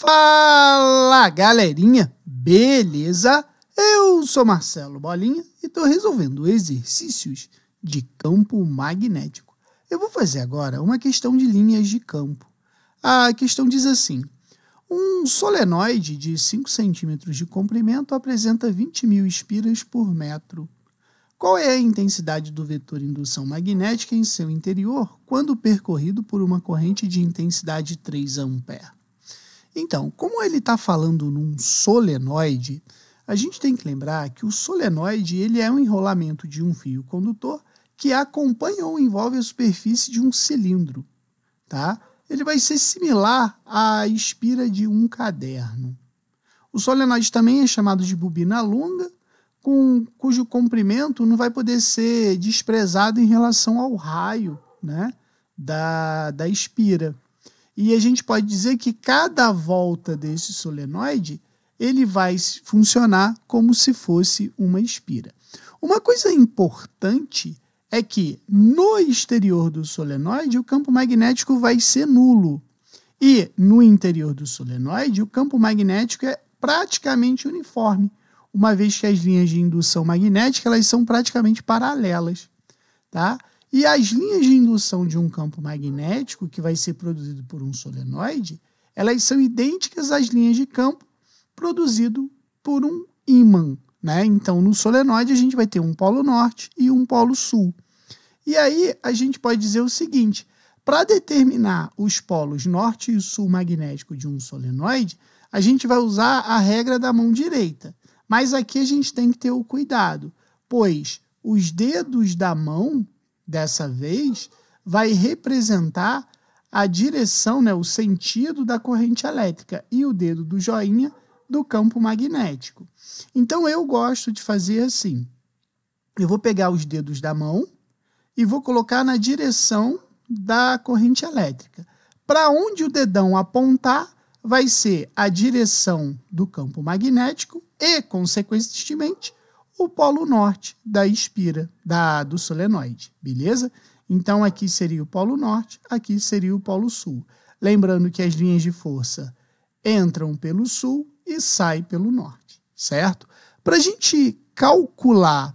Fala galerinha, beleza? Eu sou Marcelo Bolinha e estou resolvendo exercícios de campo magnético. Eu vou fazer agora uma questão de linhas de campo. A questão diz assim: um solenoide de 5 centímetros de comprimento apresenta 20 mil espiras por metro. Qual é a intensidade do vetor indução magnética em seu interior quando percorrido por uma corrente de intensidade 3 A? Então, como ele está falando num solenoide, a gente tem que lembrar que o solenoide ele é um enrolamento de um fio condutor que acompanha ou envolve a superfície de um cilindro, tá? Ele vai ser similar à espira de um caderno. O solenoide também é chamado de bobina longa, com, cujo comprimento não vai poder ser desprezado em relação ao raio, né, da, da espira. E a gente pode dizer que cada volta desse solenoide ele vai funcionar como se fosse uma espira. Uma coisa importante é que no exterior do solenoide o campo magnético vai ser nulo. E no interior do solenoide o campo magnético é praticamente uniforme, uma vez que as linhas de indução magnética elas são praticamente paralelas, tá? E as linhas de indução de um campo magnético que vai ser produzido por um solenoide, elas são idênticas às linhas de campo produzido por um ímã. Né? Então, no solenoide, a gente vai ter um polo norte e um polo sul. E aí, a gente pode dizer o seguinte: para determinar os polos norte e sul magnético de um solenoide, a gente vai usar a regra da mão direita. Mas aqui a gente tem que ter o cuidado, pois os dedos da mão dessa vez, vai representar a direção, né, o sentido da corrente elétrica e o dedo do joinha do campo magnético. Então eu gosto de fazer assim. Eu vou pegar os dedos da mão e vou colocar na direção da corrente elétrica. Para onde o dedão apontar, vai ser a direção do campo magnético e, consequentemente, o polo norte da espira, da, do solenoide, beleza? Então aqui seria o polo norte, aqui seria o polo sul. Lembrando que as linhas de força entram pelo sul e saem pelo norte, certo? Para a gente calcular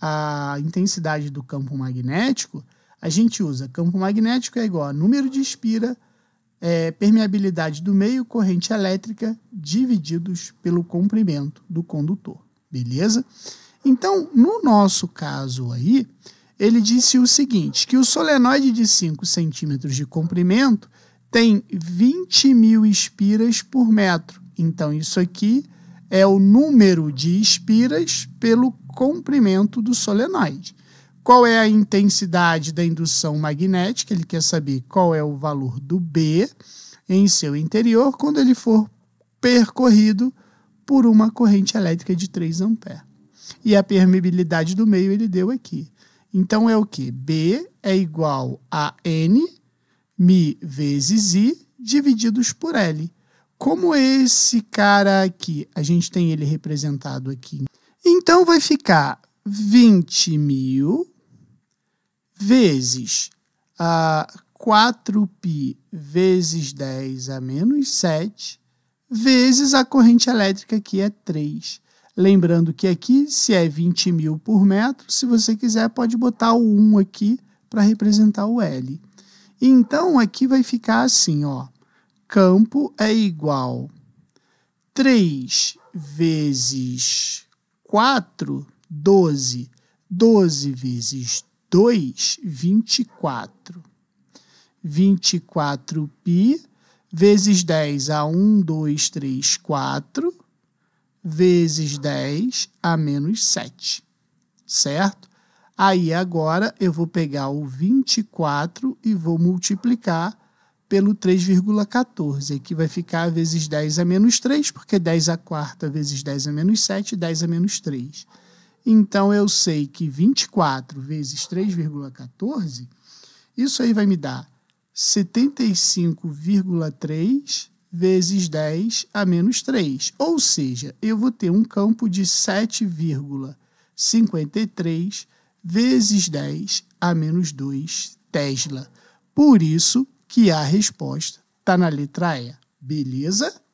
a intensidade do campo magnético, a gente usa campo magnético é igual a número de espira, é, permeabilidade do meio, corrente elétrica, divididos pelo comprimento do condutor. Beleza? Então, no nosso caso aí, ele disse o seguinte: que o solenoide de 5 centímetros de comprimento tem 20 mil espiras por metro. Então, isso aqui é o número de espiras pelo comprimento do solenoide. Qual é a intensidade da indução magnética? Ele quer saber qual é o valor do B em seu interior quando ele for percorrido por uma corrente elétrica de 3 ampere. E a permeabilidade do meio ele deu aqui. Então é o que? B é igual a N mi vezes I divididos por L. Como esse cara aqui, a gente tem ele representado aqui. Então vai ficar 20 mil vezes uh, ah, 4π vezes 10 a menos 7 vezes a corrente elétrica, que é 3. Lembrando que aqui, se é 20 mil por metro, se você quiser, pode botar o 1 aqui para representar o L. Então, aqui vai ficar assim, ó. Campo é igual 3 vezes 4, 12. 12 vezes 2, 24. 24 pi vezes 10 a 1, 2, 3, 4, vezes 10 a menos 7, certo? Aí agora eu vou pegar o 24 e vou multiplicar pelo 3,14, Aqui vai ficar vezes 10 a menos 3, porque 10 a quarta vezes 10 a menos 7, 10 a menos 3. Então, eu sei que 24 vezes 3,14, isso aí vai me dar 75,3 vezes 10 a menos 3. Ou seja, eu vou ter um campo de 7,53 vezes 10 a menos 2 Tesla. Por isso que a resposta está na letra E. Beleza?